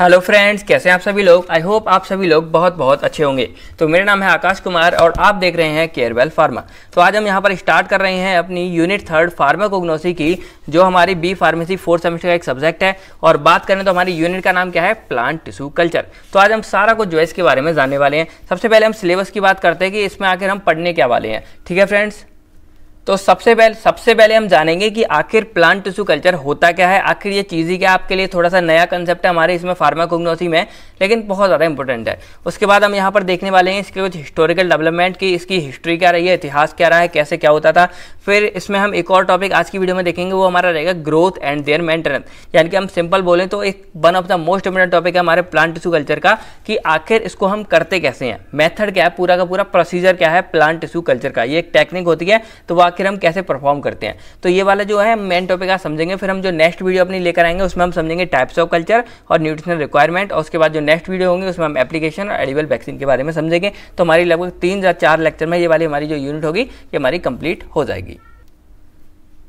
hello friends कैसे हैं आप सभी लोग आई होप आप सभी लोग बहुत बहुत अच्छे होंगे तो मेरा नाम है आकाश कुमार और आप देख रहे हैं केयरवेल फार्मा तो आज हम यहाँ पर स्टार्ट कर रहे हैं अपनी यूनिट थर्ड फार्माकोग्नोसी की जो हमारी बी फार्मेसी फोर्थ सेमेस्टर का एक सब्जेक्ट है और बात करें तो हमारी यूनिट का नाम क्या है प्लांट टिशू कल्चर तो आज हम सारा कुछ जो इसके बारे में जानने वाले हैं सबसे पहले हम सिलेबस की बात करते हैं कि इसमें आकर हम पढ़ने क्या वाले हैं ठीक है फ्रेंड्स तो सबसे पहले सबसे पहले हम जानेंगे कि आखिर प्लांट टिश्यू कल्चर होता क्या है आखिर ये चीज़ ही क्या आपके लिए थोड़ा सा नया कंसेप्ट है हमारे इसमें फार्माकोग्नोसी में लेकिन बहुत ज़्यादा इंपॉर्टेंट है उसके बाद हम यहाँ पर देखने वाले हैं इसके कुछ हिस्टोरिकल डेवलपमेंट की इसकी हिस्ट्री क्या रही है इतिहास क्या रहा है कैसे क्या होता था फिर इसमें हम एक और टॉपिक आज की वीडियो में देखेंगे वो हमारा रहेगा ग्रोथ एंड देयर मेंटेनेंस यानी कि हम सिंपल बोलें तो एक one of the most important topic है हमारे प्लांट टिश्यू कल्चर का कि आखिर इसको हम करते कैसे हैं मेथड क्या है पूरा का पूरा प्रोसीजर क्या है प्लांट टिश्यू कल्चर का ये एक टेक्निक होती है तो वह आखिर हम कैसे परफॉर्म करते हैं तो ये वाला जो है मेन टॉपिक आज समझेंगे फिर हम जो नेक्स्ट वीडियो अपनी लेकर आएंगे उसमें हम समझेंगे टाइप्स ऑफ कल्चर और न्यूट्रिशनल रिक्वायरमेंट और उसके बाद जो नेक्स्ट वीडियो होंगे उसमें हम एप्लीकेशन और एडिबल वैक्सीन के बारे में समझेंगे तो हमारी लगभग तीन या चार लेक्चर में ये वाली हमारी जो यूनिट होगी ये हमारी कंप्लीट हो जाएगी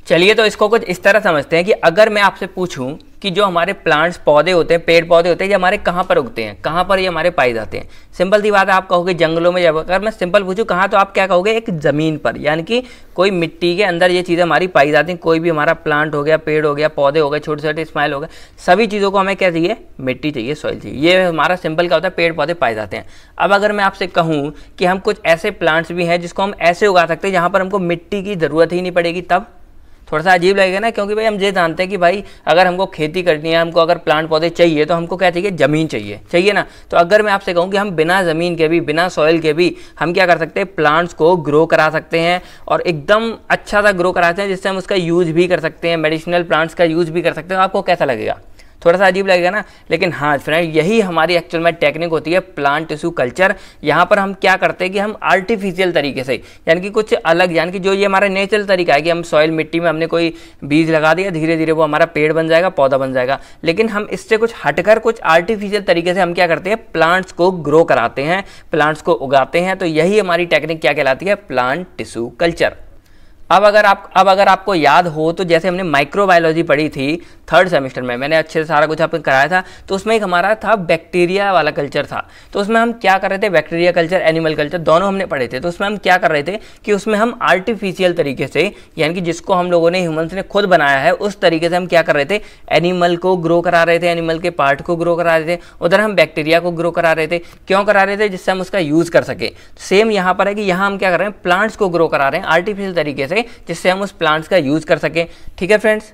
चलिए तो इसको कुछ इस तरह समझते हैं कि अगर मैं आपसे पूछूं कि जो हमारे प्लांट्स पौधे होते हैं पेड़ पौधे होते हैं ये हमारे कहाँ पर उगते हैं कहाँ पर ये हमारे पाए जाते हैं सिंपल सी बात आप कहोगे जंगलों में जब अगर मैं सिंपल पूछूँ कहाँ तो आप क्या कहोगे एक ज़मीन पर यानी कि कोई मिट्टी के अंदर ये चीज़ें हमारी पाई जाती हैं कोई भी हमारा प्लांट हो गया पेड़ हो गया पौधे हो गए छोटे छोटे स्माइल हो गए सभी चीज़ों को हमें क्या चाहिए मिट्टी चाहिए सॉइल चाहिए ये हमारा सिंपल क्या होता है पेड़ पौधे पाए जाते हैं अब अगर मैं आपसे कहूँ कि हम कुछ ऐसे प्लांट्स भी हैं जिसको हम ऐसे उगा सकते हैं जहाँ पर हमको मिट्टी की ज़रूरत ही नहीं पड़ेगी तब थोड़ा सा अजीब लगेगा ना क्योंकि भाई हम ये जानते हैं कि भाई अगर हमको खेती करनी है हमको अगर प्लांट पौधे चाहिए तो हमको क्या चाहिए ज़मीन चाहिए चाहिए ना तो अगर मैं आपसे कहूँ कि हम बिना ज़मीन के भी बिना सॉइल के भी हम क्या कर सकते हैं प्लांट्स को ग्रो करा सकते हैं और एकदम अच्छा सा ग्रो कराते हैं जिससे हम उसका यूज भी कर सकते हैं मेडिसिनल प्लांट्स का यूज भी कर सकते हैं आपको कैसा लगेगा थोड़ा सा अजीब लगेगा ना लेकिन हाँ फ्रेंड यही हमारी एक्चुअल में टेक्निक होती है प्लांट टिश्यू कल्चर यहाँ पर हम क्या करते हैं कि हम आर्टिफिशियल तरीके से यानी कि कुछ अलग यानी कि जो ये हमारा नेचुरल तरीका है कि हम सॉइल मिट्टी में हमने कोई बीज लगा दिया धीरे धीरे वो हमारा पेड़ बन जाएगा पौधा बन जाएगा लेकिन हम इससे कुछ हटकर कुछ आर्टिफिशियल तरीके से हम क्या करते हैं प्लांट्स को ग्रो कराते हैं प्लांट्स को उगाते हैं तो यही हमारी टेक्निक क्या कहलाती है प्लांट टिश्यू कल्चर अब अगर आप अब अगर आपको याद हो तो जैसे हमने माइक्रोबायोलॉजी पढ़ी थी थर्ड सेमेस्टर में मैंने अच्छे से सारा कुछ आपको कराया था तो उसमें एक हमारा था बैक्टीरिया वाला कल्चर था तो उसमें हम क्या कर रहे थे बैक्टीरिया कल्चर एनिमल कल्चर दोनों हमने पढ़े थे तो उसमें हम क्या कर रहे थे कि उसमें हम आर्टिफिशियल तरीके से यानी कि जिसको हम लोगों ने ह्यूमन्स ने खुद बनाया है उस तरीके से हम क्या कर रहे थे एनिमल को ग्रो करा रहे थे एनिमल के पार्ट को ग्रो करा रहे थे उधर हम बैक्टीरिया को ग्रो करा रहे थे क्यों करा रहे थे जिससे हम उसका यूज़ कर सके सेम यहाँ पर है कि यहाँ हम क्या कर रहे हैं प्लांट्स को ग्रो करा रहे हैं आर्टिफिशियल तरीके से जिससे हम उस प्लांट्स का यूज़ कर सकें ठीक है फ्रेंड्स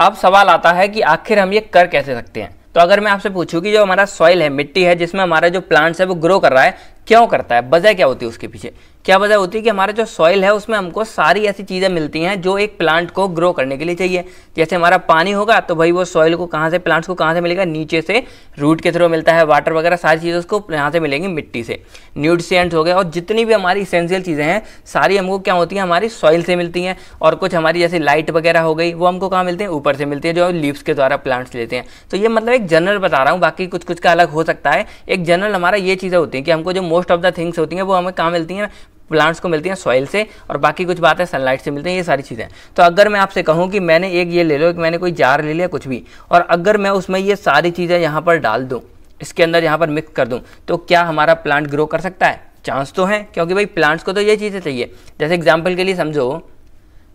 अब सवाल आता है कि आखिर हम ये कर कैसे सकते हैं तो अगर मैं आपसे पूछूं कि जो हमारा सॉइल है मिट्टी है जिसमें हमारा जो प्लांट्स है वो ग्रो कर रहा है क्यों करता है वजह क्या होती है उसके पीछे क्या वजह होती है कि हमारा जो सॉइल है उसमें हमको सारी ऐसी चीज़ें मिलती हैं जो एक प्लांट को ग्रो करने के लिए चाहिए जैसे हमारा पानी होगा तो भाई वो सॉइल को कहाँ से प्लांट्स को कहाँ से मिलेगा नीचे से रूट के थ्रू मिलता है वाटर वगैरह सारी चीज़ें उसको यहाँ से मिलेंगी मिट्टी से न्यूट्रिएंट्स हो गए और जितनी भी हमारी इसेंशियल चीज़ें हैं सारी हमको क्या होती हैं हमारी सॉइल से मिलती हैं और कुछ हमारी जैसे लाइट वगैरह हो गई वो हमको कहाँ मिलते हैं ऊपर से मिलती है जो लीव्स के द्वारा प्लांट्स लेते हैं तो ये मतलब एक जनरल बता रहा हूँ बाकी कुछ कुछ का अलग हो सकता है एक जनरल हमारा ये चीज़ें होती हैं कि हमको जो मोस्ट ऑफ द थिंग्स होती हैं वो हमें कहाँ मिलती हैं प्लांट्स को मिलती हैं सॉइल से और बाकी कुछ बात है सनलाइट से मिलती हैं ये सारी चीज़ें तो अगर मैं आपसे कहूँ कि मैंने एक ये ले लो कि मैंने कोई जार ले लिया कुछ भी और अगर मैं उसमें ये सारी चीज़ें यहाँ पर डाल दूँ इसके अंदर यहाँ पर मिक्स कर दूँ तो क्या हमारा प्लांट ग्रो कर सकता है चांस तो है क्योंकि भाई प्लांट्स को तो ये चीज़ें चाहिए जैसे एग्जाम्पल के लिए समझो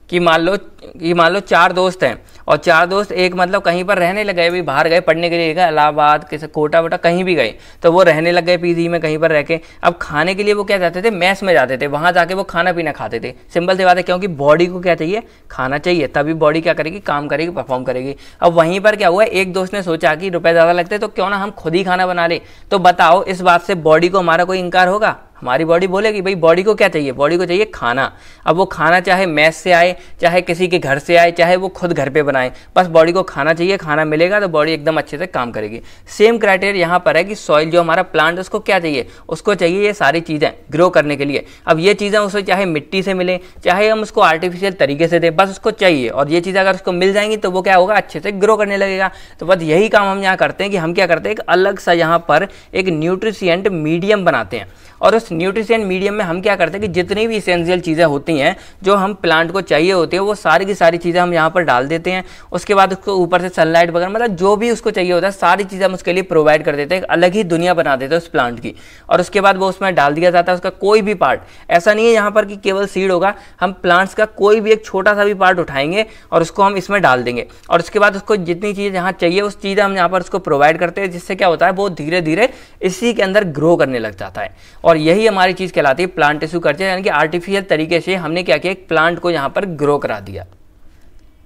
कि मान लो कि मान लो चार दोस्त हैं और चार दोस्त एक मतलब कहीं पर रहने लग गए भी बाहर गए पढ़ने के लिए गए इलाहाबाद किसी कोटा वोटा कहीं भी गए तो वो रहने लग गए पीजी में कहीं पर रह के अब खाने के लिए वो क्या जाते थे मैस में जाते थे वहाँ जाके वो खाना पीना खाते थे सिंपल सी बात है क्योंकि बॉडी को क्या चाहिए खाना चाहिए तभी बॉडी क्या करेगी काम करेगी परफॉर्म करेगी अब वहीं पर क्या हुआ एक दोस्त ने सोचा कि रुपए ज़्यादा लगते तो क्यों ना हम खुद ही खाना बना ले तो बताओ इस बात से बॉडी को हमारा कोई इंकार होगा हमारी बॉडी बोलेगी भाई बॉडी को क्या चाहिए बॉडी को चाहिए खाना अब वो खाना चाहे मैस से आए चाहे किसी के घर से आए चाहे वो खुद घर पे बनाए बस बॉडी को खाना चाहिए खाना मिलेगा तो बॉडी एकदम अच्छे से काम करेगी सेम क्राइटेरिया यहाँ पर है कि सॉइल जो हमारा प्लांट उसको क्या चाहिए उसको चाहिए ये सारी चीज़ें ग्रो करने के लिए अब ये चीज़ें उसे चाहे मिट्टी से मिलें चाहे हम उसको आर्टिफिशियल तरीके से दें बस उसको चाहिए और ये चीजें अगर उसको मिल जाएंगी तो वो क्या होगा अच्छे से ग्रो करने लगेगा तो बस यही काम हम यहाँ करते हैं कि हम क्या करते हैं एक अलग सा यहाँ पर एक न्यूट्रिशियंट मीडियम बनाते हैं और उस न्यूट्रिशन मीडियम में हम क्या करते हैं कि जितनी भी इसेंशियल चीज़ें होती हैं जो हम प्लांट को चाहिए होती है वो सारी की सारी चीज़ें हम यहाँ पर डाल देते हैं उसके बाद उसको ऊपर से सनलाइट वगैरह मतलब जो भी उसको चाहिए होता है सारी चीज़ें हम उसके लिए प्रोवाइड कर देते हैं अलग ही दुनिया बना देते हैं उस प्लांट की और उसके बाद वो उसमें डाल दिया जाता है उसका कोई भी पार्ट ऐसा नहीं है यहाँ पर कि केवल सीड होगा हम प्लांट्स का कोई भी एक छोटा सा भी पार्ट उठाएंगे और उसको हम इसमें डाल देंगे और उसके बाद उसको जितनी चीज़ यहाँ चाहिए उस चीज़ हम यहाँ पर उसको प्रोवाइड करते हैं जिससे क्या होता है वो धीरे धीरे इसी के अंदर ग्रो करने लग जाता है और और यही हमारी चीज़ कहलाती है प्लांट टिश्यू कल्चर यानी कि आर्टिफिशियल तरीके से हमने क्या किया एक प्लांट को यहाँ पर ग्रो करा दिया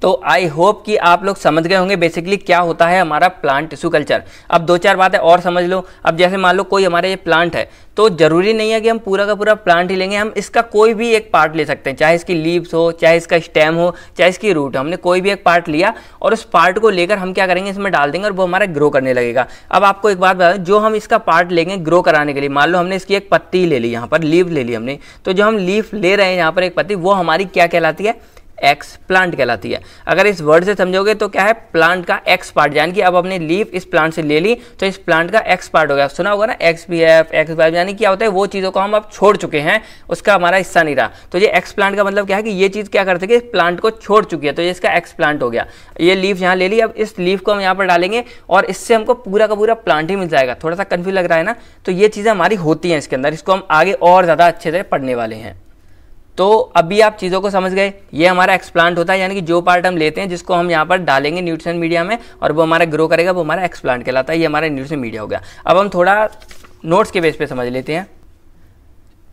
तो आई होप कि आप लोग समझ गए होंगे बेसिकली क्या होता है हमारा प्लांट टिश्यू कल्चर अब दो चार बातें और समझ लो अब जैसे मान लो कोई हमारे ये प्लांट है तो ज़रूरी नहीं है कि हम पूरा का पूरा प्लांट ही लेंगे हम इसका कोई भी एक पार्ट ले सकते हैं चाहे इसकी लीव्स हो चाहे इसका स्टेम हो चाहे इसकी रूट हो हमने कोई भी एक पार्ट लिया और उस पार्ट को लेकर हम क्या करेंगे इसमें डाल देंगे और वो हमारा ग्रो करने लगेगा अब आपको एक बात बता दें जो हम इसका पार्ट लेंगे ग्रो कराने के लिए मान लो हमने इसकी एक पत्ती ले ली यहाँ पर लीव ले ली हमने तो जो हम लीव ले रहे हैं यहाँ पर एक पत्ती वो हमारी क्या कहलाती है एक्स प्लांट कहलाती है अगर इस वर्ड से समझोगे तो क्या है प्लांट का एक्स पार्ट यानी कि अब अपने लीफ इस प्लांट से ले ली तो इस प्लांट का एक्स पार्ट हो गया सुना होगा ना ex B F ex wife यानी क्या होता है वो चीज़ों को हम अब छोड़ चुके हैं उसका हमारा हिस्सा नहीं रहा तो ये एक्स प्लांट का मतलब क्या है कि ये चीज़ क्या करते कि प्लांट को छोड़ चुकी है तो ये इसका एक्स प्लांट हो गया ये लीफ यहाँ ले ली अब इस लीफ को हम यहाँ पर डालेंगे और इससे हमको पूरा का पूरा प्लांट ही मिल जाएगा थोड़ा सा कन्फ्यूज लग रहा है ना तो ये चीज़ें हमारी होती हैं इसके अंदर इसको हम आगे और ज़्यादा अच्छे से पढ़ने वाले हैं तो अभी आप चीज़ों को समझ गए ये हमारा एक्सप्लांट होता है यानी कि जो पार्ट हम लेते हैं जिसको हम यहाँ पर डालेंगे न्यूट्रिशन मीडिया में और वो हमारा ग्रो करेगा वो हमारा एक्सप्लांट कहलाता है ये हमारा न्यूट्रिशन मीडिया हो गया अब हम थोड़ा नोट्स के बेस पे समझ लेते हैं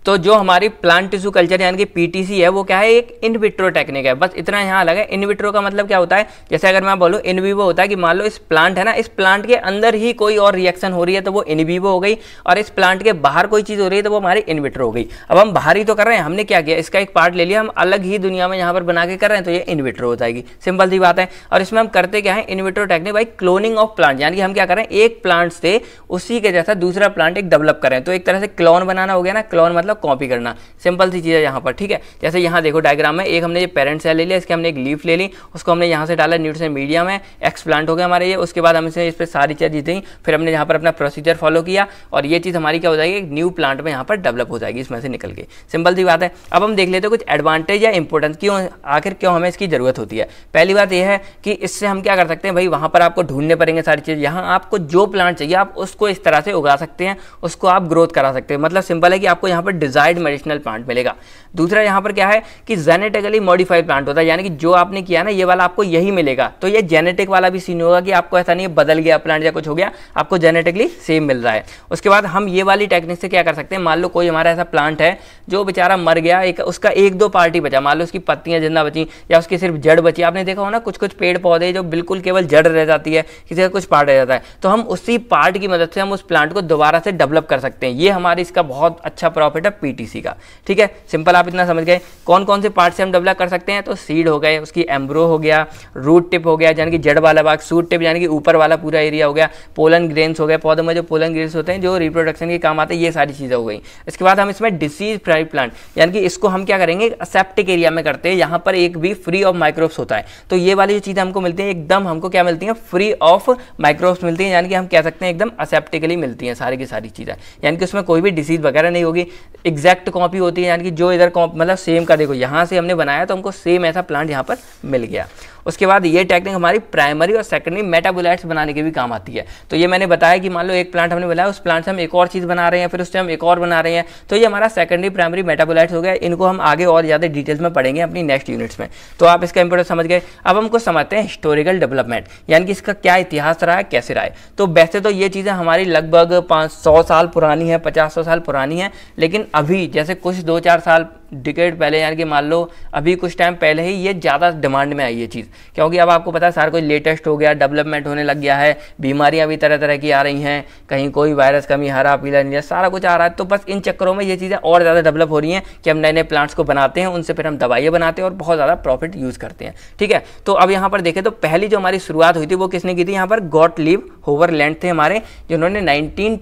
तो जो हमारी प्लांट टिश्यू कल्चर यानी कि पीटीसी है वो क्या है एक इनविट्रो टेक्निक है बस इतना यहाँ अलग है इनविट्रो का मतलब क्या होता है जैसे अगर मैं बोलूँ इन होता है कि मान लो इस प्लांट है ना इस प्लांट के अंदर ही कोई और रिएक्शन हो रही है तो वो इनविवो हो गई और इस प्लांट के बाहर कोई चीज़ हो रही है तो वो हमारी इनविट्रो हो गई अब हम बाहर ही तो कर रहे हैं हमने क्या किया इसका एक पार्ट ले लिया हम अलग ही दुनिया में यहाँ पर बना के कर रहे हैं तो ये इन हो जाएगी सिंपल सी बात है और इसमें हम करते क्या है in vitro technique by cloning of plant यानी कि हम क्या कर रहे हैं एक प्लांट से उसी के जैसा दूसरा प्लांट एक डेवलप करें तो एक तरह से क्लोन बनाना हो गया ना क्लोन मतलब मतलब कॉपी करना सिंपल सी चीज़ है यहाँ पर ठीक है जैसे यहाँ देखो डायग्राम में एक हमने ये पेरेंट सेल ले लिया इसके हमने एक लीफ ले ली उसको हमने यहाँ से डाला न्यूट्रेशन मीडिया में एक्सप्लांट हो गया हमारे ये उसके बाद हमने इस पर सारी चीज़ दी फिर हमने यहाँ पर अपना प्रोसीजर फॉलो किया और ये चीज़ हमारी क्या हो जाएगी एक न्यू प्लांट में यहाँ पर डेवलप हो जाएगी इसमें से निकल के सिंपल सी बात है अब हम देख लेते हैं कुछ एडवांटेज या इंपॉर्टेंस क्यों आखिर क्यों हमें इसकी ज़रूरत होती है पहली बात यह है कि इससे हम क्या कर सकते हैं भाई वहाँ पर आपको ढूंढने पड़ेंगे सारी चीज़ यहाँ आपको जो प्लांट चाहिए आप उसको इस तरह से उगा सकते हैं उसको आप ग्रोथ करा सकते हैं मतलब सिंपल है कि आपको यहाँ पर डिजायर्ड मेडिसिनल प्लांट मिलेगा दूसरा यहां पर क्या है कि जेनेटिकली मॉडिफाइड प्लांट होता है यानी कि जो आपने किया ना ये वाला आपको यही मिलेगा तो ये जेनेटिक वाला भी सीन होगा कि आपको ऐसा नहीं है बदल गया प्लांट या कुछ हो गया आपको जेनेटिकली सेम मिल रहा है उसके बाद हम ये वाली टेक्निक से क्या कर सकते हैं मान लो कोई हमारा ऐसा प्लांट है जो बेचारा मर गया एक उसका एक दो पार्टी बचा मान लो उसकी पत्तियां जिंदा बची या उसकी सिर्फ जड़ बची आपने देखा हो ना कुछ कुछ पेड़ पौधे जो बिल्कुल केवल जड़ रह जाती है किसी का कुछ पार्ट रह जाता है तो हम उसी पार्ट की मदद से हम उस प्लांट को दोबारा से डेवलप कर सकते हैं ये हमारी इसका बहुत अच्छा प्रॉफिट है पीटीसी का ठीक है सिंपल आप इतना समझ गए कौन कौन से पार्ट से हम डेवलप कर सकते हैं तो सीड हो गए उसकी एम्ब्रो हो गया रूट टिप हो गया यानी कि जड़ वाला भाग सूट टिप यानी कि ऊपर वाला पूरा एरिया हो गया पोलन ग्रेन्स हो गया पौधों में जो पोलन ग्रेन्स होते हैं जो रिप्रोडक्शन के काम आते हैं ये सारी चीज़ें हो गई इसके बाद हम इसमें डिसीज फ्राई प्लांट यानी कि इसको हम क्या करेंगे सेप्टिक एरिया में करते हैं यहाँ पर एक भी फ्री ऑफ माइक्रोब्स होता है तो ये वाली जो चीज़ें हमको मिलती हैं एकदम हमको क्या मिलती हैं फ्री ऑफ माइक्रोब्स मिलती हैं यानी कि हम कह सकते हैं एकदम असेप्टिकली मिलती हैं सारी की सारी चीज़ें यानी कि उसमें कोई भी डिसीज वगैरह नहीं होगी एग्जैक्ट कॉपी होती है यानी कि जो इधर मतलब सेम का देखो यहाँ से हमने बनाया तो हमको सेम ऐसा प्लांट यहाँ पर मिल गया उसके बाद ये टेक्निक हमारी प्राइमरी और सेकेंडरी मेटाबोलाइट्स बनाने के भी काम आती है तो ये मैंने बताया कि मान लो एक प्लांट हमने बनाया उस प्लांट से हम एक और चीज़ बना रहे हैं फिर उससे हम एक और बना रहे हैं तो ये हमारा सेकेंडरी प्राइमरी मेटाबोलाइट्स हो गया इनको हम आगे और ज़्यादा डिटेल्स में पढ़ेंगे अपनी नेक्स्ट यूनिट्स में तो आप इसका इंपोर्टेंस समझ गए अब हमको समझते हैं हिस्टोरिकल डेवलपमेंट यानी कि इसका क्या इतिहास रहा है कैसे रहा है तो वैसे तो ये चीज़ें हमारी लगभग पाँच सौ साल पुरानी है पचास सौ साल पुरानी है लेकिन अभी जैसे कुछ दो चार साल डिकेट पहले यानी कि मान लो अभी कुछ टाइम पहले ही ये ज़्यादा डिमांड में आई है चीज़ क्योंकि अब आपको पता है सारा कुछ लेटेस्ट हो गया डेवलपमेंट होने लग गया है बीमारियां भी तरह तरह की आ रही हैं कहीं कोई वायरस कमी हरा पीला नीला सारा कुछ आ रहा है तो बस इन चक्करों में ये चीज़ें और ज़्यादा डेवलप हो रही हैं कि हम नए नए प्लांट्स को बनाते हैं उनसे फिर हम दवाइयाँ बनाते हैं और बहुत ज़्यादा प्रॉफिट यूज़ करते हैं ठीक है तो अब यहाँ पर देखें तो पहली जो हमारी शुरुआत हुई थी वो किसने की थी यहाँ पर गॉट लीव लैंड थे हमारे जिन्होंने नाइनटीन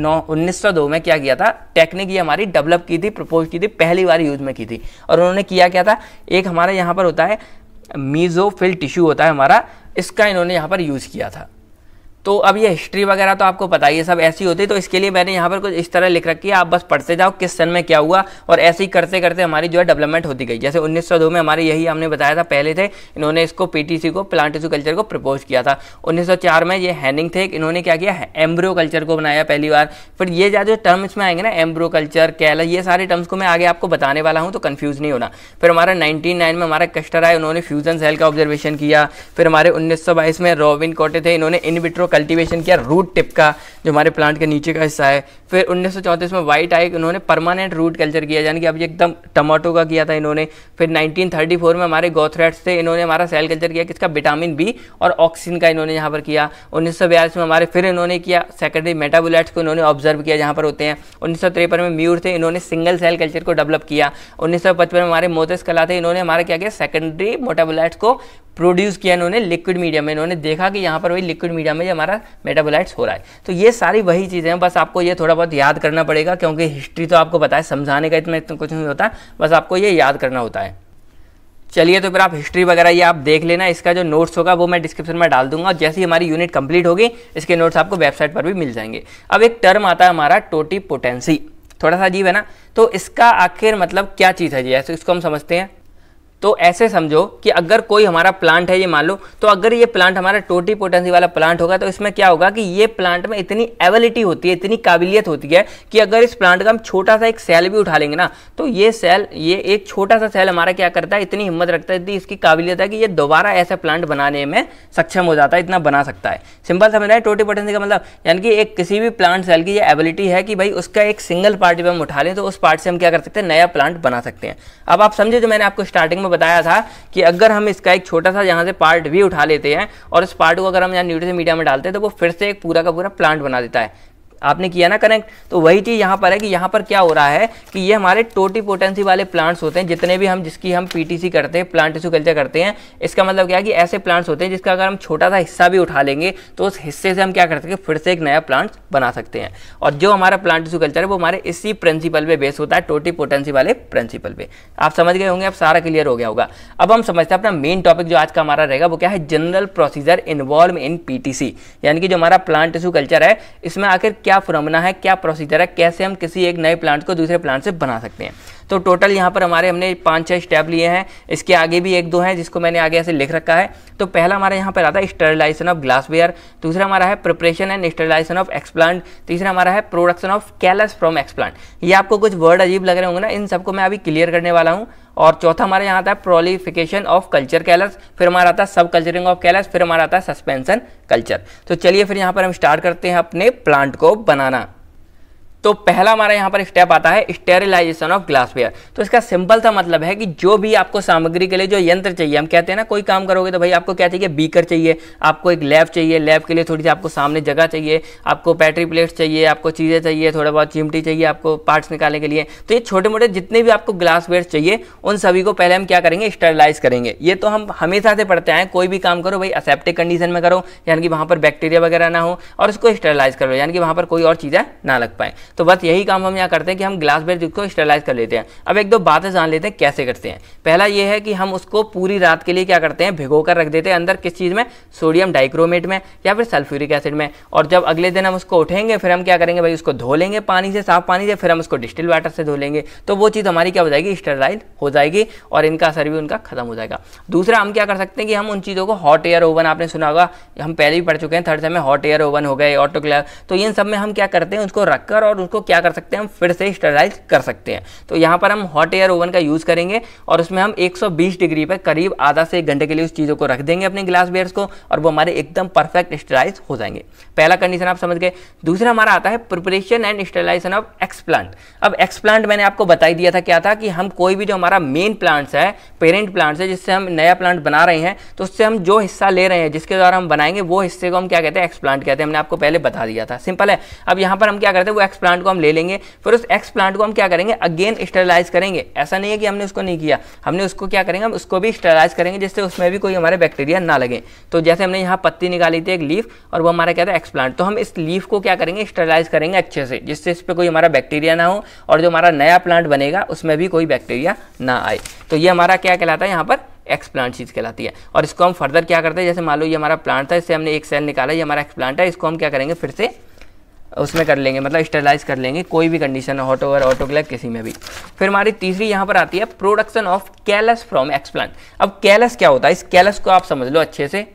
नौ उन्नीस में क्या किया था टेक्निक ये हमारी डेवलप की थी प्रपोज की थी पहली बार यूज़ में की थी और उन्होंने किया क्या था एक हमारा यहाँ पर होता है मीजोफिल टिश्यू होता है हमारा इसका इन्होंने यहाँ पर यूज़ किया था तो अब ये हिस्ट्री वगैरह तो आपको पता ही है सब ऐसी होती है तो इसके लिए मैंने यहाँ पर कुछ इस तरह लिख रखी है आप बस पढ़ते जाओ किस सन में क्या हुआ और ऐसे ही करते करते हमारी जो है डेवलपमेंट होती गई जैसे 1902 में हमारे यही हमने बताया था पहले थे इन्होंने इसको पीटीसी को प्लांट टिश्यू कल्चर को प्रपोज किया था उन्नीस में ये हैनिंग थे इन्होंने क्या किया एम्ब्रो कल्चर को बनाया पहली बार फिर ये जो टर्म इसमें आएंगे ना एम्ब्रो कल्चर कैला ये सारे टर्म्स को मैं आगे आपको बताने वाला हूँ तो कन्फ्यूज़ नहीं होना फिर हमारा नाइनटीन में हमारा कस्टर आए उन्होंने फ्यूजन सेल का ऑब्जर्वेशन किया फिर हमारे उन्नीस में रॉबिन कोटे थे इन्होंने विट्रो कल्टीवेशन किया रूट टिप का जो हमारे प्लांट के नीचे का हिस्सा है फिर उन्नीस में वाइट आई उन्होंने परमानेंट रूट कल्चर किया यानी कि अभी एकदम टमाटो का किया था इन्होंने फिर 1934 में हमारे गोथरेट्स थे इन्होंने हमारा सेल कल्चर किया किसका विटामिन बी और ऑक्सीजन का इन्होंने यहाँ पर किया उन्नीस में हमारे फिर इन्होंने किया सेकेंडरी मेटाबोलाइट्स को इन्होंने ऑब्जर्व किया जहाँ पर होते हैं उन्नीस में म्यूर थे इन्होंने सिंगल सेल कल्चर को डेवलप किया उन्नीस में हमारे मोतस कला थे इन्होंने हमारा क्या किया सेकेंडरी मोटाबोलाइट्स को प्रोड्यूस किया इन्होंने लिक्विड मीडियम में इन्होंने देखा कि यहाँ पर वही लिक्विड मीडियम में हमारा मेटाबोलाइट्स हो रहा है तो ये सारी वही चीज़ें हैं बस आपको ये थोड़ा बहुत याद करना पड़ेगा क्योंकि हिस्ट्री तो आपको पता है समझाने का इतना इतना कुछ नहीं होता बस आपको ये याद करना होता है चलिए तो फिर आप हिस्ट्री वगैरह ये आप देख लेना इसका जो नोट्स होगा वो मैं डिस्क्रिप्शन में डाल दूंगा और जैसे ही हमारी यूनिट कंप्लीट होगी इसके नोट्स आपको वेबसाइट पर भी मिल जाएंगे अब एक टर्म आता है हमारा टोटी पोटेंसी थोड़ा सा अजीब है ना तो इसका आखिर मतलब क्या चीज़ है जी ऐसे इसको हम समझते हैं तो ऐसे समझो कि अगर कोई हमारा प्लांट है ये मान लो तो अगर ये प्लांट हमारा टोटी पोटेंसी वाला प्लांट होगा तो इसमें क्या होगा कि ये प्लांट में इतनी एबिलिटी होती है इतनी काबिलियत होती है कि अगर इस प्लांट का हम छोटा सा एक सेल भी उठा लेंगे ना तो ये सेल ये एक छोटा सा सेल हमारा क्या करता है इतनी हिम्मत रखता है इतनी इसकी काबिलियत है कि ये दोबारा ऐसा प्लांट बनाने में सक्षम हो जाता है इतना बना सकता है सिंपल समझ रहे हैं टोटी पोटेंसी का मतलब यानी कि एक किसी भी प्लांट सेल की ये एबिलिटी है कि भाई उसका एक सिंगल पार्ट जब हम उठा लें तो उस पार्ट से हम क्या कर सकते हैं नया प्लांट बना सकते हैं अब आप समझे जो मैंने आपको स्टार्टिंग में में बताया था कि अगर हम इसका एक छोटा सा यहाँ से पार्ट भी उठा लेते हैं और इस पार्ट को अगर हम यहाँ न्यूट्रिशन मीडिया में डालते हैं तो वो फिर से एक पूरा का पूरा प्लांट बना देता है आपने किया ना कनेक्ट तो वही चीज़ यहाँ पर है कि यहाँ पर क्या हो रहा है कि ये हमारे टोटी पोटेंसी वाले प्लांट्स होते हैं जितने भी हम जिसकी हम पीटीसी करते हैं प्लांट टिश्यू कल्चर करते हैं इसका मतलब क्या है कि ऐसे प्लांट्स होते हैं जिसका अगर हम छोटा सा हिस्सा भी उठा लेंगे तो उस हिस्से से हम क्या कर सकते हैं फिर से एक नया प्लांट बना सकते हैं और जो हमारा प्लांट टिश्यू कल्चर है वो हमारे इसी प्रिंसिपल पर बेस होता है टोटी पोटेंसी वाले प्रिंसिपल पर आप समझ गए होंगे अब सारा क्लियर हो गया होगा अब हम समझते हैं अपना मेन टॉपिक जो आज का हमारा रहेगा वो क्या है general procedure involve in PTC यानी कि जो हमारा प्लांट टिश्यू कल्चर है इसमें आखिर क्या क्या फॉर्मूला है क्या प्रोसीजर है कैसे हम किसी एक नए प्लांट को दूसरे प्लांट से बना सकते हैं तो टोटल यहाँ पर हमारे हमने पाँच छः स्टेप लिए हैं इसके आगे भी एक दो हैं जिसको मैंने आगे ऐसे लिख रखा है तो पहला हमारा यहाँ पर आता है स्टरलाइजेशन ऑफ ग्लासवेयर दूसरा हमारा है preparation and sterilisation of explant तीसरा हमारा है production of callus from explant ये आपको कुछ वर्ड अजीब लग रहे होंगे ना इन सबको मैं अभी क्लियर करने वाला हूँ और चौथा हमारा यहाँ आता है प्रोलिफिकेशन ऑफ कल्चर कैलस फिर हमारा आता है सब कल्चरिंग ऑफ कैलस फिर हमारा आता है सस्पेंशन कल्चर तो चलिए फिर यहाँ पर हम स्टार्ट करते हैं अपने प्लांट को बनाना तो पहला हमारा यहाँ पर स्टेप आता है स्टेरिलाइजेशन ऑफ ग्लासवेयर तो इसका सिंपल सा मतलब है कि जो भी आपको सामग्री के लिए जो यंत्र चाहिए हम कहते हैं ना कोई काम करोगे तो भाई आपको क्या चाहिए बीकर चाहिए आपको एक लैब चाहिए लैब के लिए थोड़ी सी आपको सामने जगह चाहिए आपको बैटरी प्लेट्स चाहिए आपको चीज़ें चाहिए थोड़ा बहुत चिमटी चाहिए आपको पार्ट्स निकालने के लिए तो ये छोटे मोटे जितने भी आपको ग्लासवेयर चाहिए उन सभी को पहले हम क्या करेंगे स्टेरिलाइज करेंगे ये तो हम हमेशा से पढ़ते हैं कोई भी काम करो भाई असेप्टिक कंडीशन में करो यानी कि वहाँ पर बैक्टीरिया वगैरह ना हो और उसको स्टेरिलाइज करो यानी कि वहाँ पर कोई और चीज़ें ना लग पाए तो बस यही काम हम यहाँ करते हैं कि हम ग्लास बेर को स्टेलाइज कर लेते हैं अब एक दो बातें जान लेते हैं कैसे करते हैं पहला ये है कि हम उसको पूरी रात के लिए क्या करते हैं भिगो कर रख देते हैं अंदर किस चीज़ में सोडियम डाइक्रोमेट में या फिर सल्फ्यूरिक एसिड में और जब अगले दिन हम उसको उठेंगे फिर हम क्या करेंगे भाई उसको धो लेंगे पानी से साफ पानी से फिर हम उसको डिस्टिल वाटर से धो लेंगे तो वो चीज़ हमारी क्या हो जाएगी स्टेलाइज हो जाएगी और इनका असर भी उनका खत्म हो जाएगा दूसरा हम क्या कर सकते हैं कि हम उन चीज़ों को हॉट एयर ओवन आपने सुना होगा हम पहले भी पढ़ चुके हैं थर्ड सेम में हॉट एयर ओवन हो गए ऑटोक्लेव तो इन सब में हम क्या करते हैं उसको रखकर और उसको क्या कर सकते हैं हम फिर से स्टरलाइज कर सकते हैं तो यहाँ पर हम हॉट एयर ओवन का यूज़ करेंगे और उसमें हम 120 डिग्री पर करीब आधा से एक घंटे के लिए उस चीज़ों को रख देंगे अपने ग्लास बेयर्स को और वो हमारे एकदम परफेक्ट स्टरलाइज हो जाएंगे पहला कंडीशन आप समझ गए दूसरा हमारा आता है preparation and sterilisation of explant अब एक्सप्लांट मैंने आपको बताई दिया था क्या था कि हम कोई भी जो हमारा मेन प्लांट्स है पेरेंट प्लांट्स है जिससे हम नया प्लांट बना रहे हैं तो उससे हम जो हिस्सा ले रहे हैं जिसके द्वारा हम बनाएंगे वो हिस्से को हम क्या कहते हैं एक्सप्लांट कहते हैं हमने आपको पहले बता दिया था सिंपल है अब यहाँ पर हम क्या करते हैं वो एक्सप्लांट प्लांट को हम ले लेंगे फिर उस एक्स प्लांट को हम क्या करेंगे अगेन स्टेलाइज करेंगे ऐसा नहीं है कि हमने उसको नहीं किया हमने उसको क्या करेंगे हम उसको भी स्टेलाइज करेंगे जिससे उसमें भी कोई हमारे बैक्टीरिया ना लगे तो जैसे हमने यहाँ पत्ती निकाली थी एक लीफ और वो हमारा क्या था एक्स प्लांट तो हम इस लीफ को क्या करेंगे स्टेलाइज करेंगे अच्छे से जिससे इस पर कोई हमारा बैक्टीरिया ना हो और जो हमारा नया प्लांट बनेगा उसमें भी कोई बैक्टीरिया ना आए तो ये हमारा क्या कहलाता है यहाँ पर एक्स प्लांट चीज़ कहलाती है और इसको हम फर्दर क्या करते हैं जैसे मान लो ये हमारा प्लांट था इससे हमने एक सेल निकाला ये हमारा प्लांट है इसको हम क्या करेंगे फिर से उसमें कर लेंगे मतलब स्टेलाइज कर लेंगे कोई भी कंडीशन हो और ऑटो क्लैक किसी में भी फिर हमारी तीसरी यहाँ पर आती है production of callus from explant अब कैलस क्या होता है इस कैलस को आप समझ लो अच्छे से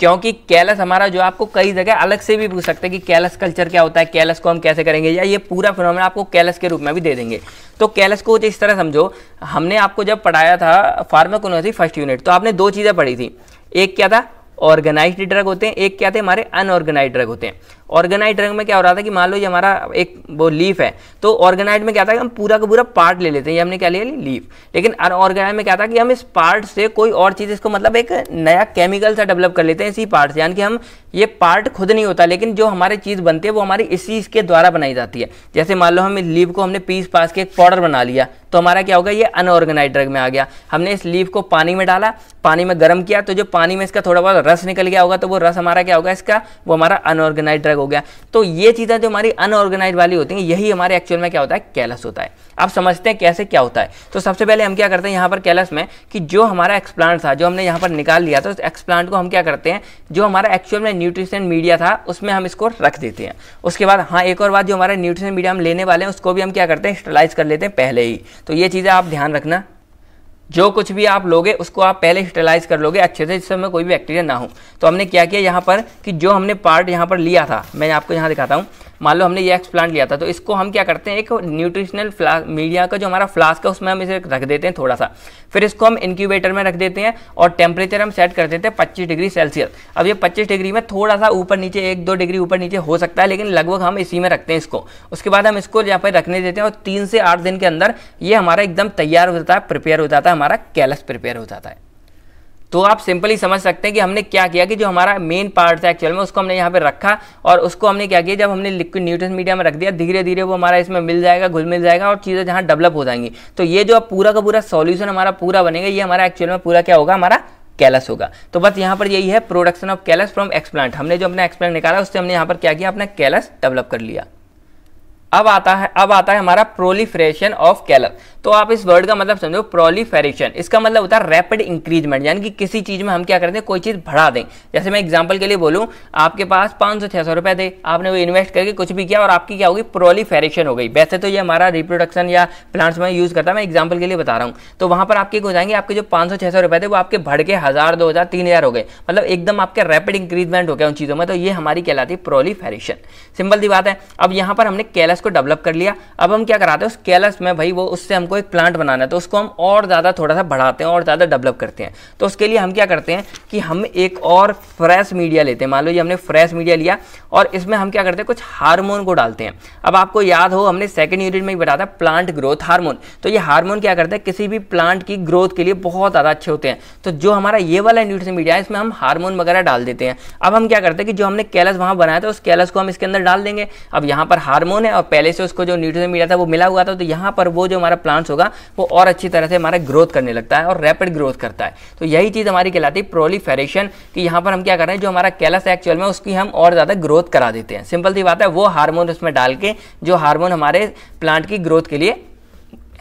क्योंकि कैलस हमारा जो आपको कई जगह अलग से भी पूछ सकते हैं कि कैलस कल्चर क्या होता है कैलस को हम कैसे करेंगे या ये पूरा फिनोमेना आपको कैलस के रूप में भी दे देंगे तो कैलस को इस तरह समझो हमने आपको जब पढ़ाया था फार्माकोनोजी फर्स्ट यूनिट तो आपने दो चीज़ें पढ़ी थी एक क्या था ऑर्गेनाइज्ड ड्रग होते हैं एक क्या थे हमारे अनऑर्गेनाइज ड्रग होते हैं ऑर्गेनाइट रंग में क्या हो रहा था कि मान लो ये हमारा एक वो लीफ है तो ऑर्गेनाइट में क्या था कि हम पूरा का पूरा पार्ट ले लेते हैं ये हमने क्या लिया लीफ लेकिन अनऑर्गेनाइट में क्या था कि हम इस पार्ट से कोई और चीज़ इसको मतलब एक नया केमिकल सा डेवलप कर लेते हैं इसी पार्ट से यानी कि हम ये पार्ट खुद नहीं होता लेकिन जो हमारी चीज़ बनती है वो हमारी इसी इसके द्वारा बनाई जाती है जैसे मान लो हम इस लीव को हमने पीस पास के एक पाउडर बना लिया तो हमारा क्या होगा ये अनऑर्गेनाइज ड्रग में आ गया हमने इस लीव को पानी में डाला पानी में गर्म किया तो जो पानी में इसका थोड़ा बहुत रस निकल गया होगा तो वो रस हमारा क्या होगा इसका वो हमारा अनऑर्गेनाइज ड्रग अलग हो गया तो ये चीज़ें जो हमारी अनऑर्गेनाइज वाली होती हैं यही हमारे एक्चुअल में क्या होता है कैलस होता है आप समझते हैं कैसे क्या होता है तो सबसे पहले हम क्या करते हैं यहाँ पर कैलस में कि जो हमारा एक्सप्लांट था जो हमने यहाँ पर निकाल लिया था उस एक्सप्लांट को हम क्या करते हैं जो हमारा एक्चुअल में न्यूट्रिशन मीडिया था उसमें हम इसको रख देते हैं उसके बाद हाँ एक और बात जो हमारा न्यूट्रिशन मीडिया हम लेने वाले हैं उसको भी हम क्या करते हैं स्टलाइज कर लेते हैं पहले ही तो ये चीज़ें आप ध्यान रखना जो कुछ भी आप लोगे उसको आप पहले स्टेलाइज कर लोगे अच्छे से जिससे में कोई भी बैक्टीरिया ना हो तो हमने क्या किया यहाँ पर कि जो हमने पार्ट यहाँ पर लिया था मैं आपको यहाँ दिखाता हूँ मान लो हमने ये एक्सप्लांट लिया था तो इसको हम क्या करते हैं एक न्यूट्रिशनल मीडिया का जो हमारा फ्लास्क है उसमें हम इसे रख देते हैं थोड़ा सा फिर इसको हम इंक्यूबेटर में रख देते हैं और टेम्परेचर हम सेट कर देते हैं पच्चीस डिग्री सेल्सियस अब ये पच्चीस डिग्री में थोड़ा सा ऊपर नीचे एक दो डिग्री ऊपर नीचे हो सकता है लेकिन लगभग हम इसी में रखते हैं इसको उसके बाद हम इसको यहाँ पर रखने देते हैं और तीन से आठ दिन के अंदर ये हमारा एकदम तैयार हो जाता है प्रिपेयर हो जाता है हमारा कैलस प्रिपेयर हो जाता है तो आप सिंपली समझ सकते हैं कि हमने क्या किया कि जो हमारा मेन पार्ट था एक्चुअल में उसको हमने यहाँ पे रखा और उसको हमने क्या किया जब हमने लिक्विड न्यूट्रन मीडिया में रख दिया धीरे धीरे वो हमारा इसमें मिल जाएगा घुल मिल जाएगा और चीज़ें जहाँ डेवलप हो जाएंगी तो ये जो पूरा का पूरा सोल्यूशन हमारा पूरा बनेगा ये हमारा एक्चुअल में पूरा क्या होगा हमारा कैलस होगा तो बस यहाँ पर यही है production of callus from explant हमने जो अपना एक्सप्लांट निकाला उससे हमने यहाँ पर क्या किया अपना कैलस डेवलप कर लिया अब आता है अब आता है हमारा प्रोलिफ्रेशन ऑफ कैलस तो आप इस वर्ड का मतलब समझो प्रोलीफेरेशन इसका मतलब होता है रैपिड इंक्रीजमेंट यानी कि किसी चीज़ में हम क्या करते हैं कोई चीज़ बढ़ा दें जैसे मैं एग्जाम्पल के लिए बोलूँ आपके पास पांच सौ छह सौ रुपए थे आपने वो इन्वेस्ट करके कुछ भी किया और आपकी क्या होगी प्रोलीफेरेशन हो गई वैसे तो ये हमारा रिप्रोडक्शन या प्लांट्स में यूज़ करता है मैं एग्जाम्पल के लिए बता रहा हूँ तो वहां पर आपके हो जाएंगे आपके जो पाँच सौ छह सौ रुपए थे वो आपके बढ़ के हज़ार दो हज़ार तीन हज़ार हो गए मतलब एकदम आपके रैपिड इंक्रीजमेंट हो गया उन चीज़ों में तो ये हमारी कहलाती है प्रोलीफेरेशन सिंपल सी बात है अब यहाँ पर हमने कैलस को डेवलप कर लिया अब हम क्या कराते हैं उस कैलस में भाई वो उससे हम हमको एक प्लांट बनाना है तो उसको हम और ज़्यादा थोड़ा सा बढ़ाते हैं और ज़्यादा डेवलप करते हैं तो उसके लिए हम क्या करते हैं कि हम एक और फ्रेश मीडिया लेते हैं मान लो ये हमने फ्रेश मीडिया लिया और इसमें हम क्या करते हैं कुछ हारमोन को डालते हैं अब आपको याद हो हमने सेकेंड यूनिट में बताया था प्लांट ग्रोथ हारमोन तो ये हारमोन क्या करते हैं किसी भी प्लांट की ग्रोथ के लिए बहुत ज़्यादा अच्छे होते हैं तो जो हमारा ये वाला न्यूट्रिशन मीडिया है इसमें हम हारमोन वगैरह डाल देते हैं अब हम क्या करते हैं कि जो हमने कैलस वहाँ बनाया था उस कैलस को हम इसके अंदर डाल देंगे अब यहाँ पर हारमोन है और पहले से उसको जो न्यूट्रिशन मीडिया था वो मिला हुआ था तो यहाँ पर वो जो हमारा प्लांट प्लांट्स होगा वो और अच्छी तरह से हमारा ग्रोथ करने लगता है और रैपिड ग्रोथ करता है तो यही चीज़ हमारी कहलाती है प्रोलीफेरेशन कि यहाँ पर हम क्या कर रहे हैं जो हमारा कैलस एक्चुअल में उसकी हम और ज़्यादा ग्रोथ करा देते हैं सिंपल सी बात है वो हार्मोन उसमें डाल के जो हार्मोन हमारे प्लांट की ग्रोथ के लिए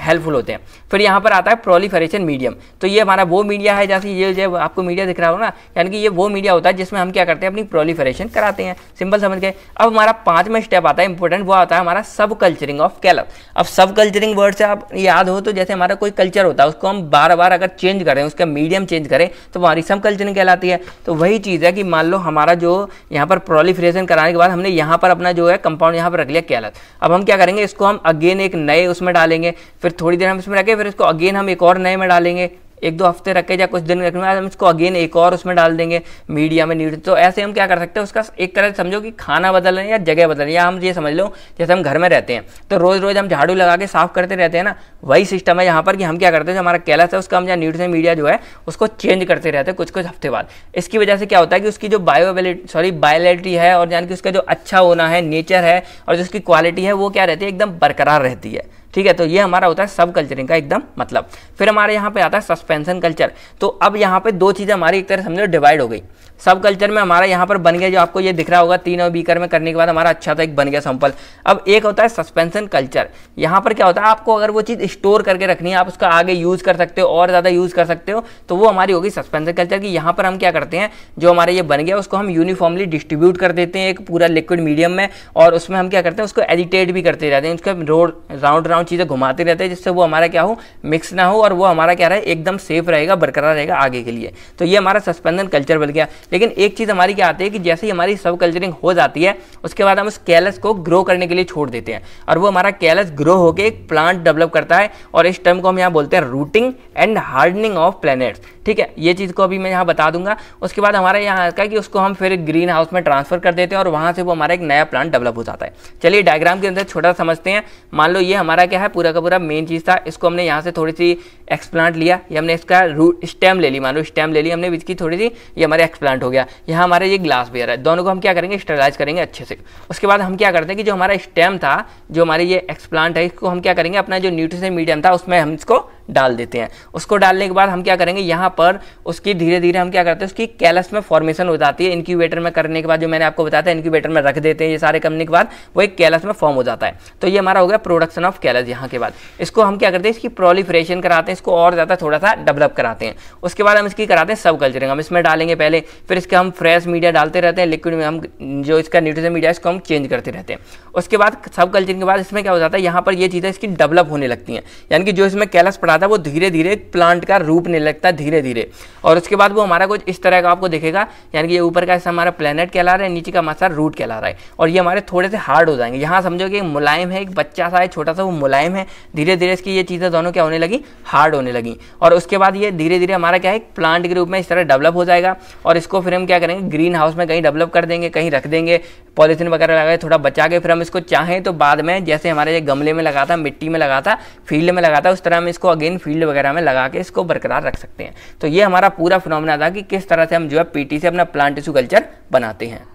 हेल्पफुल होते हैं फिर यहाँ पर आता है प्रोलीफरेशन मीडियम तो ये हमारा वो मीडिया है जैसे ये जो आपको मीडिया दिख रहा हो ना यानी कि ये वो मीडिया होता है जिसमें हम क्या करते हैं अपनी प्रोलीफरेशन कराते हैं सिंपल समझ गए अब हमारा पाँचवा स्टेप आता है इंपॉर्टेंट वो आता है हमारा सब कल्चरिंग ऑफ कैलप अब सब कल्चरिंग वर्ड से आप याद हो तो जैसे हमारा कोई कल्चर होता है उसको हम बार बार अगर चेंज करें उसका मीडियम चेंज करें तो हमारी सब कल्चरिंग कहलाती है तो वही चीज़ है कि मान लो हमारा जो यहाँ पर प्रोलीफरेशन कराने के बाद हमने यहाँ पर अपना जो है कंपाउंड यहाँ पर रख लिया कैलत अब हम क्या करेंगे इसको हम अगेन एक नए उसमें डालेंगे फिर फिर थोड़ी देर हम इसमें रखें फिर इसको अगेन हम एक और नए में डालेंगे एक दो हफ्ते रखे या कुछ दिन रखने हम इसको अगेन एक और उसमें डाल देंगे मीडिया में न्यूज तो ऐसे हम क्या कर सकते हैं उसका एक तरह से समझो कि खाना बदल रहे हैं या जगह बदल रहे हैं या हम ये समझ लो जैसे हम घर में रहते हैं तो रोज़ रोज़ हम झाड़ू लगा के साफ करते रहते हैं ना वही सिस्टम है यहाँ पर कि हम क्या करते हैं जो हमारा कैलस है उसका हम या न्यूज मीडिया जो है उसको चेंज करते रहते हैं कुछ कुछ हफ्ते बाद इसकी वजह से क्या होता है कि उसकी जो बायोबिलिटी सॉरी बायोलिटी है और यानी कि उसका जो अच्छा होना है नेचर है और जिसकी क्वालिटी है वो क्या रहती है एकदम बरकरार रहती है ठीक है तो ये हमारा होता है सब कल्चरिंग का एकदम मतलब फिर हमारे यहाँ पे आता है सस्पेंशन कल्चर तो अब यहाँ पे दो चीज़ें हमारी एक तरह समझो डिवाइड हो गई सब कल्चर में हमारा यहाँ पर बन गया जो आपको ये दिख रहा होगा तीन और बीकर में करने के बाद हमारा अच्छा था तो एक बन गया सैंपल अब एक होता है सस्पेंशन कल्चर यहाँ पर क्या होता है आपको अगर वो चीज़ स्टोर करके रखनी है आप उसका आगे यूज़ कर सकते हो और ज़्यादा यूज़ कर सकते हो तो वो हमारी होगी सस्पेंशन कल्चर की यहाँ पर हम क्या करते हैं जो हमारा ये बन गया उसको हम यूनिफॉर्मली डिस्ट्रीब्यूट कर देते हैं एक पूरा लिक्विड मीडियम में और उसमें हम क्या करते हैं उसको एजिटेट भी करते रहते हैं उसके रोड राउंड राउंड चीज़ें घुमाते रहते हैं जिससे वो हमारा क्या हो मिक्स ना हो और वो हमारा क्या रहे एकदम सेफ रहेगा बरकरार रहेगा आगे के लिए तो ये हमारा सस्पेंशन कल्चर बन गया लेकिन एक चीज़ हमारी क्या आती है कि जैसे ही हमारी सब कल्चरिंग हो जाती है उसके बाद हम उस कैलस को ग्रो करने के लिए छोड़ देते हैं और वो हमारा कैलस ग्रो होकर एक प्लांट डेवलप करता है और इस टर्म को हम यहाँ बोलते हैं rooting and hardening of plantlets ठीक है ये चीज़ को अभी मैं यहाँ बता दूंगा उसके बाद हमारा यहाँ आता है कि उसको हम फिर ग्रीन हाउस में ट्रांसफर कर देते हैं और वहाँ से वो हमारा एक नया प्लांट डेवलप हो जाता है चलिए डायग्राम के अंदर छोटा समझते हैं मान लो ये हमारा क्या है पूरा का पूरा मेन चीज़ था इसको हमने यहाँ से थोड़ी सी एक्सप्लांट लिया ये हमने इसका रूट स्टेम ले ली मान लो स्टेम ले ली हमने इसकी थोड़ी सी ये हमारे एक्सप्लांट प्लांट हो गया यहाँ हमारा ये ग्लास बेयर है दोनों को हम क्या करेंगे स्टेलाइज करेंगे अच्छे से उसके बाद हम क्या करते हैं कि जो हमारा स्टेम था जो हमारे ये एक्सप्लांट है इसको हम क्या करेंगे अपना जो न्यूट्रिशन मीडियम था उसमें हम इसको डाल देते हैं उसको डालने के बाद हम क्या करेंगे यहाँ पर उसकी धीरे धीरे हम क्या करते हैं उसकी कैलस में फॉर्मेशन हो जाती है इंक्यूबेटर में करने के बाद जो मैंने आपको बताया था इंक्यूबेटर में रख देते हैं ये सारे करने के बाद वो एक कैलस में फॉर्म हो जाता है तो ये हमारा हो गया प्रोडक्शन ऑफ कैलस यहाँ के बाद इसको हम क्या करते हैं इसकी प्रोलीफ्रेशन कराते हैं इसको और ज़्यादा थोड़ा सा डेवलप कराते हैं उसके बाद हम इसकी कराते हैं सब कल्चरिंग हम इसमें डालेंगे पहले फिर इसके हम फ्रेश मीडिया डालते रहते हैं लिक्विड में हम जो इसका न्यूट्रिशन मीडिया इसको हम चेंज करते रहते हैं उसके बाद सब कल्चरिंग के बाद इसमें क्या हो जाता है यहाँ पर ये चीज़ें इसकी डेवलप होने लगती हैं यानी कि जो इसमें कैलस पड़ा कहा था वो धीरे धीरे प्लांट का रूप नहीं लगता धीरे धीरे और उसके बाद वो हमारा कुछ इस तरह का आपको देखेगा यानी कि ये ऊपर का हिस्सा हमारा प्लानट कहला रहा है नीचे का हमारा रूट कहला रहा है और ये हमारे थोड़े से हार्ड हो जाएंगे यहाँ समझो कि मुलायम है एक बच्चा सा है छोटा सा वो मुलायम है धीरे धीरे इसकी ये चीज़ें दोनों क्या होने लगी हार्ड होने लगी और उसके बाद ये धीरे धीरे हमारा क्या है प्लांट के रूप में इस तरह डेवलप हो जाएगा और इसको फिर हम क्या करेंगे ग्रीन हाउस में कहीं डेवलप कर देंगे कहीं रख देंगे पॉलीथीन वगैरह लगाए थोड़ा बचा के फिर हम इसको चाहें तो बाद में जैसे हमारे ये गमले में लगा था मिट्टी में लगा था फील्ड में लगा था उस तरह हम इसको अगेन गेन फील्ड वगैरह में लगा के इसको बरकरार रख सकते हैं तो ये हमारा पूरा फिनोमिना था कि किस तरह से हम जो है पीटी से अपना प्लांट टिश्यू कल्चर बनाते हैं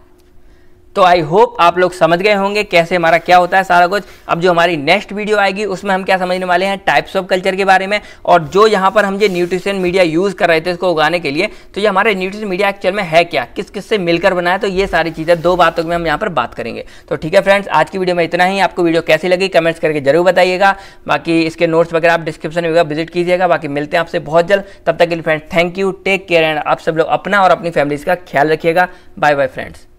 तो आई होप आप लोग समझ गए होंगे कैसे हमारा क्या होता है सारा कुछ अब जो हमारी नेक्स्ट वीडियो आएगी उसमें हम क्या समझने वाले हैं टाइप्स ऑफ कल्चर के बारे में और जो यहाँ पर हम जो न्यूट्रिशन मीडिया यूज़ कर रहे थे इसको उगाने के लिए तो ये हमारे न्यूट्रिशन मीडिया एक्चुअल में है क्या किस किस से मिलकर बनाए तो ये सारी चीज़ें दो बातों में हम यहाँ पर बात करेंगे तो ठीक है फ्रेंड्स आज की वीडियो में इतना ही आपको वीडियो कैसी लगी कमेंट्स करके जरूर बताइएगा बाकी इसके नोट्स वगैरह आप डिस्क्रिप्शन में विजिट कीजिएगा बाकी मिलते हैं आपसे बहुत जल्द तब तक के लिए friends thank you take care and आप सब लोग अपना और अपनी फैमिलीज़ का ख्याल रखिएगा बाय बाय फ्रेंड्स